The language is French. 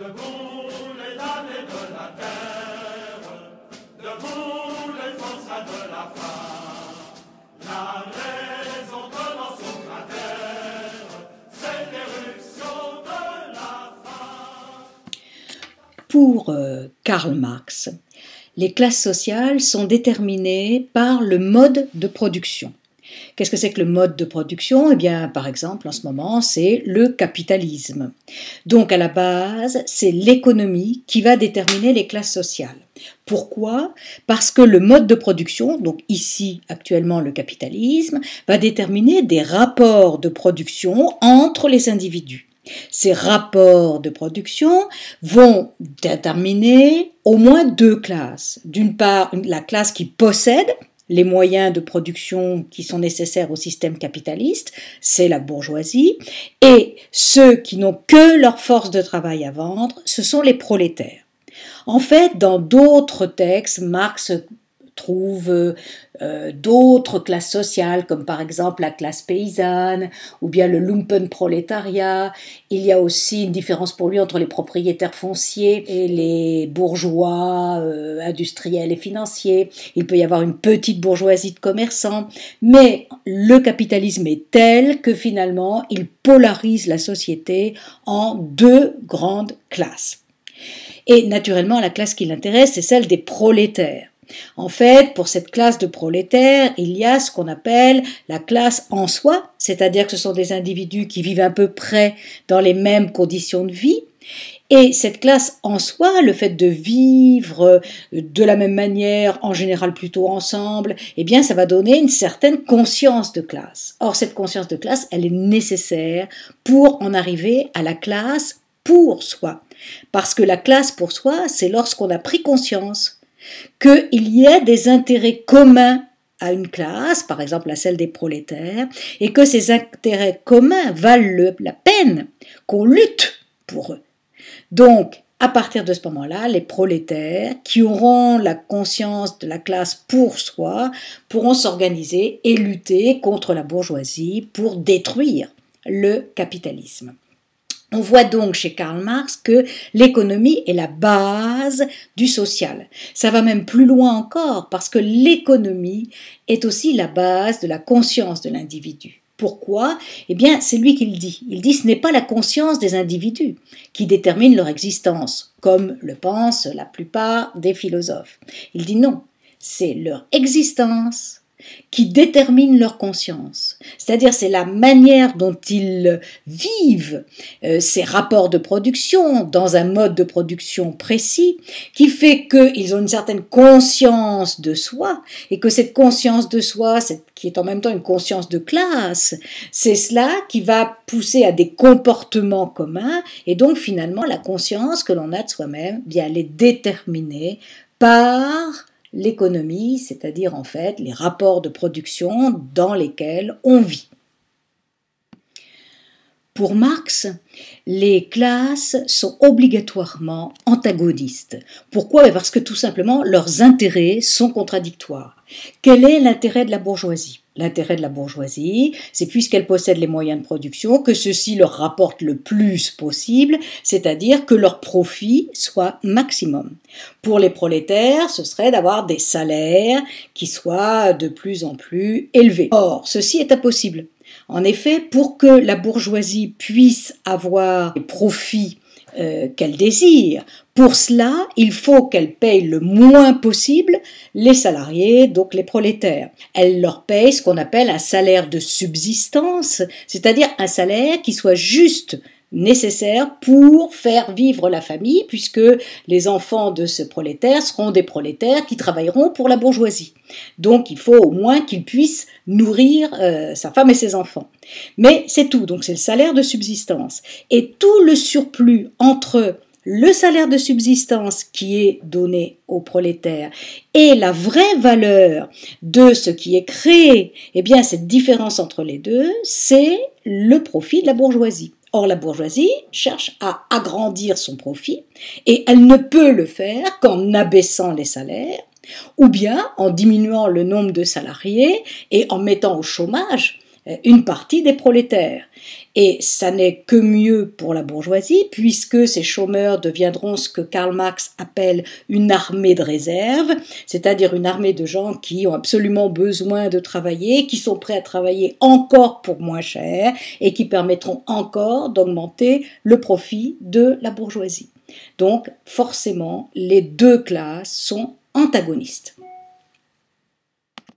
Debout les damnés de la terre, debout les forçats de la faim, la raison commence au cratère, c'est l'éruption de la faim. Pour euh, Karl Marx, les classes sociales sont déterminées par le mode de production. Qu'est-ce que c'est que le mode de production Eh bien, par exemple, en ce moment, c'est le capitalisme. Donc, à la base, c'est l'économie qui va déterminer les classes sociales. Pourquoi Parce que le mode de production, donc ici actuellement le capitalisme, va déterminer des rapports de production entre les individus. Ces rapports de production vont déterminer au moins deux classes. D'une part, la classe qui possède, les moyens de production qui sont nécessaires au système capitaliste, c'est la bourgeoisie, et ceux qui n'ont que leur force de travail à vendre, ce sont les prolétaires. En fait, dans d'autres textes, Marx trouve euh, euh, d'autres classes sociales, comme par exemple la classe paysanne ou bien le lumpenprolétariat. Il y a aussi une différence pour lui entre les propriétaires fonciers et les bourgeois euh, industriels et financiers. Il peut y avoir une petite bourgeoisie de commerçants, mais le capitalisme est tel que finalement il polarise la société en deux grandes classes. Et naturellement, la classe qui l'intéresse, c'est celle des prolétaires. En fait, pour cette classe de prolétaires, il y a ce qu'on appelle la classe en soi, c'est-à-dire que ce sont des individus qui vivent à peu près dans les mêmes conditions de vie. Et cette classe en soi, le fait de vivre euh, de la même manière, en général plutôt ensemble, eh bien ça va donner une certaine conscience de classe. Or cette conscience de classe, elle est nécessaire pour en arriver à la classe pour soi. Parce que la classe pour soi, c'est lorsqu'on a pris conscience qu'il y ait des intérêts communs à une classe, par exemple à celle des prolétaires, et que ces intérêts communs valent la peine qu'on lutte pour eux. Donc, à partir de ce moment-là, les prolétaires qui auront la conscience de la classe pour soi pourront s'organiser et lutter contre la bourgeoisie pour détruire le capitalisme. On voit donc chez Karl Marx que l'économie est la base du social. Ça va même plus loin encore parce que l'économie est aussi la base de la conscience de l'individu. Pourquoi Eh bien, c'est lui qui le dit. Il dit ce n'est pas la conscience des individus qui détermine leur existence, comme le pensent la plupart des philosophes. Il dit non, c'est leur existence qui détermine leur conscience. C'est-à-dire c'est la manière dont ils vivent euh, ces rapports de production dans un mode de production précis qui fait qu'ils ont une certaine conscience de soi et que cette conscience de soi, qui est en même temps une conscience de classe, c'est cela qui va pousser à des comportements communs et donc finalement la conscience que l'on a de soi-même, eh bien elle est déterminée par l'économie, c'est-à-dire en fait les rapports de production dans lesquels on vit. Pour Marx, les classes sont obligatoirement antagonistes. Pourquoi ben Parce que tout simplement leurs intérêts sont contradictoires. Quel est l'intérêt de la bourgeoisie L'intérêt de la bourgeoisie, c'est puisqu'elle possède les moyens de production, que ceux-ci leur rapportent le plus possible, c'est-à-dire que leur profit soit maximum. Pour les prolétaires, ce serait d'avoir des salaires qui soient de plus en plus élevés. Or, ceci est impossible en effet, pour que la bourgeoisie puisse avoir les profits euh, qu'elle désire, pour cela, il faut qu'elle paye le moins possible les salariés, donc les prolétaires. Elle leur paye ce qu'on appelle un salaire de subsistance, c'est-à-dire un salaire qui soit juste nécessaire pour faire vivre la famille, puisque les enfants de ce prolétaire seront des prolétaires qui travailleront pour la bourgeoisie. Donc il faut au moins qu'il puisse nourrir euh, sa femme et ses enfants. Mais c'est tout, donc c'est le salaire de subsistance. Et tout le surplus entre le salaire de subsistance qui est donné au prolétaires et la vraie valeur de ce qui est créé, eh bien cette différence entre les deux, c'est le profit de la bourgeoisie. Or, la bourgeoisie cherche à agrandir son profit et elle ne peut le faire qu'en abaissant les salaires ou bien en diminuant le nombre de salariés et en mettant au chômage euh, une partie des prolétaires. Et ça n'est que mieux pour la bourgeoisie, puisque ces chômeurs deviendront ce que Karl Marx appelle une armée de réserve, c'est-à-dire une armée de gens qui ont absolument besoin de travailler, qui sont prêts à travailler encore pour moins cher, et qui permettront encore d'augmenter le profit de la bourgeoisie. Donc forcément, les deux classes sont antagonistes.